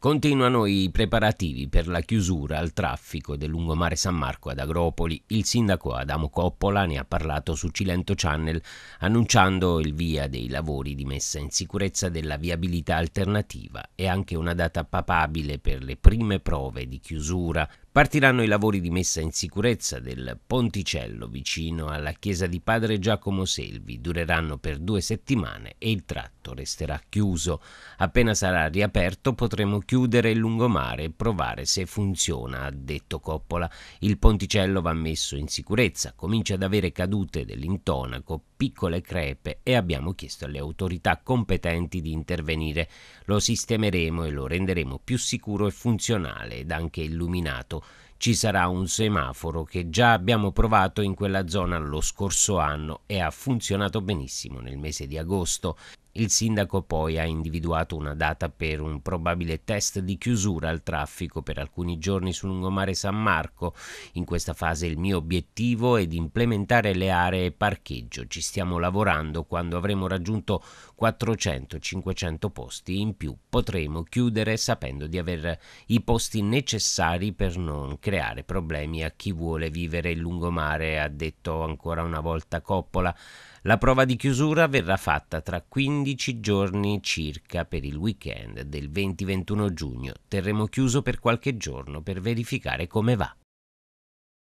Continuano i preparativi per la chiusura al traffico del lungomare San Marco ad Agropoli. Il sindaco Adamo Coppola ne ha parlato su Cilento Channel annunciando il via dei lavori di messa in sicurezza della viabilità alternativa e anche una data papabile per le prime prove di chiusura partiranno i lavori di messa in sicurezza del ponticello vicino alla chiesa di padre Giacomo Selvi. Dureranno per due settimane e il tratto resterà chiuso. Appena sarà riaperto potremo chiudere il lungomare e provare se funziona, ha detto Coppola. Il ponticello va messo in sicurezza, comincia ad avere cadute dell'intonaco, piccole crepe e abbiamo chiesto alle autorità competenti di intervenire. Lo sistemeremo e lo renderemo più sicuro e funzionale ed anche illuminato ci sarà un semaforo che già abbiamo provato in quella zona lo scorso anno e ha funzionato benissimo nel mese di agosto il sindaco poi ha individuato una data per un probabile test di chiusura al traffico per alcuni giorni sul lungomare San Marco. In questa fase il mio obiettivo è di implementare le aree parcheggio. Ci stiamo lavorando, quando avremo raggiunto 400-500 posti in più potremo chiudere sapendo di aver i posti necessari per non creare problemi a chi vuole vivere il lungomare, ha detto ancora una volta Coppola. La prova di chiusura verrà fatta tra 15 giorni circa per il weekend del 20-21 giugno. Terremo chiuso per qualche giorno per verificare come va.